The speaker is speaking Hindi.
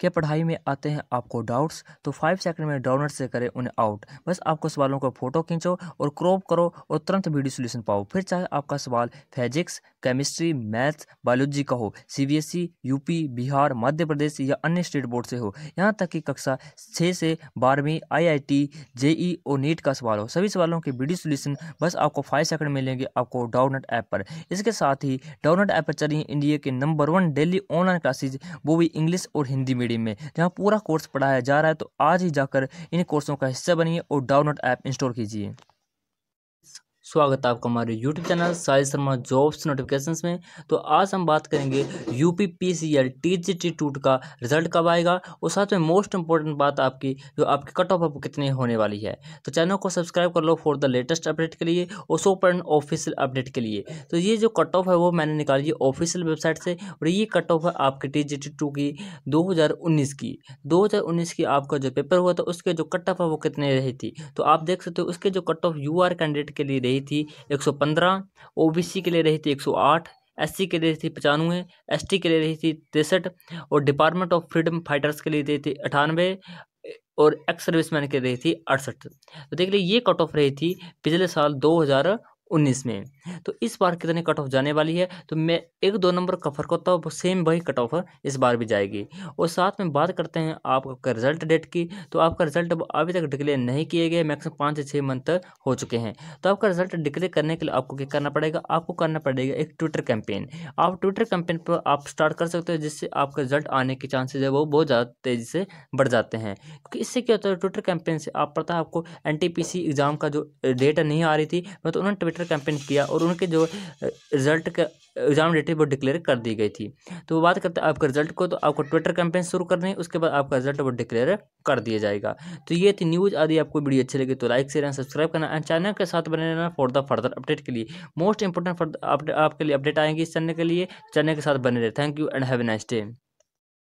क्या पढ़ाई में आते हैं आपको डाउट्स तो फाइव सेकंड में डाउनलोड से करें उन्हें आउट बस आपको सवालों का फोटो खींचो और क्रॉप करो और तुरंत वीडियो सोल्यूशन पाओ फिर चाहे आपका सवाल फिजिक्स केमिस्ट्री मैथ्स बायोलॉजी का हो सी यूपी e, बिहार मध्य प्रदेश या अन्य स्टेट बोर्ड से हो यहाँ तक कि कक्षा छः से बारहवीं आई आई जेई और नीट e का सवाल हो सभी सवालों के वीडियो सोल्यूशन बस आपको फाइव सेकंड मिलेंगे आपको डाउनलोड ऐप पर इसके साथ ही डाउनलोड ऐप पर चल रही इंडिया के number one daily online classes वो भी इंग्लिश और हिंदी मीडियम मीडियम में जहाँ पूरा कोर्स पढ़ाया जा रहा है तो आज ही जाकर इन कोर्सों का हिस्सा बनिए और डाउनलोड ऐप इंस्टॉल कीजिए स्वागत है आपका हमारे YouTube channel Sai Sharma jobs notification में तो आज हम बात करेंगे U P P C L T G T टूट का रिजल्ट कब आएगा और साथ में मोस्ट इंपॉर्टेंट बात आपकी जो आपकी कट ऑफ आपको कितनी होने वाली है तो चैनल को सब्सक्राइब कर लो फॉर द लेटेस्ट अपडेट के लिए और सो परसेंट ऑफिशियल अपडेट के लिए तो ये जो कट ऑफ है वो मैंने निकाली है ऑफिशियल वेबसाइट से और ये कट ऑफ है आपके टी जी टी टू की दो हज़ार उन्नीस की दो हज़ार उन्नीस की आपका जो पेपर हुआ था उसके जो कट ऑफ है वो कितने रही थी तो आप देख सकते हो उसके जो cut off U R candidate के लिए रही रही थी 115 ओबीसी के लिए रही थी 108 एससी के लिए थी पचानवे एसटी के लिए रही थी तिरसठ और डिपार्टमेंट ऑफ फ्रीडम फाइटर्स के लिए रही थी अठानवे और एक्स सर्विसमैन के रही थी अड़सठ तो देख लीजिए ये कट ऑफ रही थी पिछले साल हजार उन्नीस में तो इस बार कितने कट ऑफ जाने वाली है तो मैं एक दो नंबर कफर को तो सेम वही कट ऑफ इस बार भी जाएगी और साथ में बात करते हैं आपका रिजल्ट डेट की तो आपका रिजल्ट अभी तक डिक्लेयर नहीं किए गए मैक्सिमम पाँच से छः मंथ हो चुके हैं तो आपका रिजल्ट डिक्लेयर करने के लिए आपको क्या करना पड़ेगा आपको करना पड़ेगा एक ट्विटर कैंपेन आप ट्विटर कैंपेन पर आप स्टार्ट कर सकते हो जिससे आपका रिजल्ट आने के चांसेज है वो बहुत ज़्यादा तेज़ी से बढ़ जाते हैं क्योंकि इससे क्या होता है ट्विटर कैंपेन से आप पता है आपको एन एग्ज़ाम का जो डेटा नहीं आ रही थी मैं तो उन्होंने ट्विटर लेटर कैंपेन किया और उनके जो रिजल्ट का एग्जाम डेट वो डिक्लेयर कर दी गई थी तो वो बात करते हैं आपके रिजल्ट को तो आपको ट्विटर कैंपेन शुरू करनी है उसके बाद आपका रिजल्ट वो डिक्लेयर कर दिया जाएगा तो ये थी न्यूज़ आदि आपको वीडियो अच्छी लगी तो लाइक शेयर एंड सब्सक्राइब करना एंड चैनल के साथ बने रहना फॉर द फर्दर अपडेट के लिए मोस्ट इंपॉर्टेंट आपके लिए अपडेट आएंगी इस चैनल के लिए चैनल के साथ बने रहे thank you and have nice day